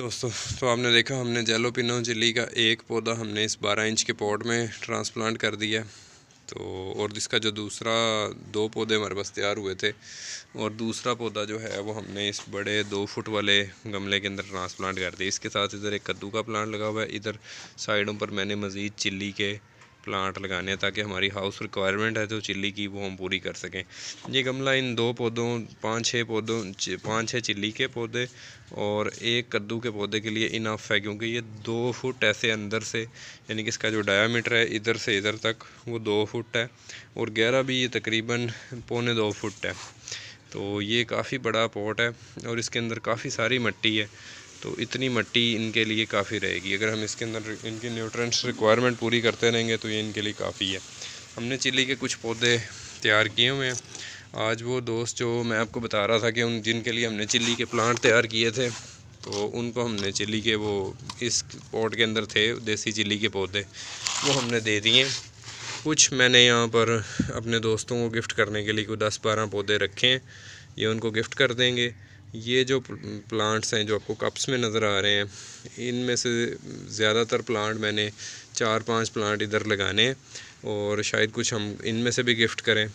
दोस्तों तो आपने देखा हमने जेलो पिनो का एक पौधा हमने इस 12 इंच के पॉट में ट्रांसप्लांट कर दिया तो और इसका जो दूसरा दो पौधे हमारे पास तैयार हुए थे और दूसरा पौधा जो है वो हमने इस बड़े दो फुट वाले गमले के अंदर ट्रांसप्लांट कर दिया इसके साथ इधर एक कद्दू का प्लांट लगा हुआ है इधर साइडों पर मैंने मज़ीद चिल्ली के प्लांट लगाने हैं ताकि हमारी हाउस रिक्वायरमेंट है तो चिल्ली की वो हम पूरी कर सकें ये गमला इन दो पौधों पाँच छः पौधों पाँच छः चिल्ली के पौधे और एक कद्दू के पौधे के लिए इनफ है क्योंकि ये दो फुट ऐसे अंदर से यानी कि इसका जो डायामीटर है इधर से इधर तक वो दो फुट है और गहरा भी ये तकरीबन पौने दो फुट है तो ये काफ़ी बड़ा पॉट है और इसके अंदर काफ़ी सारी मट्टी है तो इतनी मिट्टी इनके लिए काफ़ी रहेगी अगर हम इसके अंदर इनकी न्यूट्रंस रिक्वायरमेंट पूरी करते रहेंगे तो ये इनके लिए काफ़ी है हमने चिल्ली के कुछ पौधे तैयार किए हुए हैं आज वो दोस्त जो मैं आपको बता रहा था कि उन जिनके लिए हमने चिल्ली के प्लांट तैयार किए थे तो उनको हमने चिल्ली के वो इस पॉट के अंदर थे देसी चिल्ली के पौधे वो हमने दे दिए कुछ मैंने यहाँ पर अपने दोस्तों को गिफ्ट करने के लिए कोई दस बारह पौधे रखे हैं ये उनको गिफ्ट कर देंगे ये जो प्लांट्स हैं जो आपको कप्स में नज़र आ रहे हैं इनमें से ज़्यादातर प्लांट मैंने चार पांच प्लांट इधर लगाने और शायद कुछ हम इनमें से भी गिफ्ट करें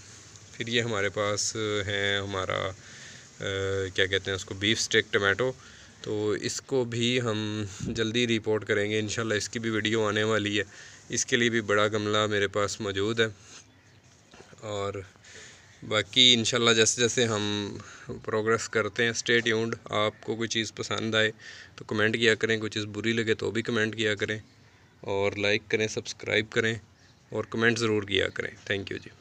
फिर ये हमारे पास हैं हमारा आ, क्या कहते हैं उसको बीफ स्टिक टमाटो तो इसको भी हम जल्दी रिपोर्ट करेंगे इन इसकी भी वीडियो आने वाली है इसके लिए भी बड़ा गमला मेरे पास मौजूद है और बाकी इंशाल्लाह जैसे जैसे हम प्रोग्रेस करते हैं स्टेट यूंड आपको कोई चीज़ पसंद आए तो कमेंट किया करें कोई चीज़ बुरी लगे तो भी कमेंट किया करें और लाइक करें सब्सक्राइब करें और कमेंट ज़रूर किया करें थैंक यू जी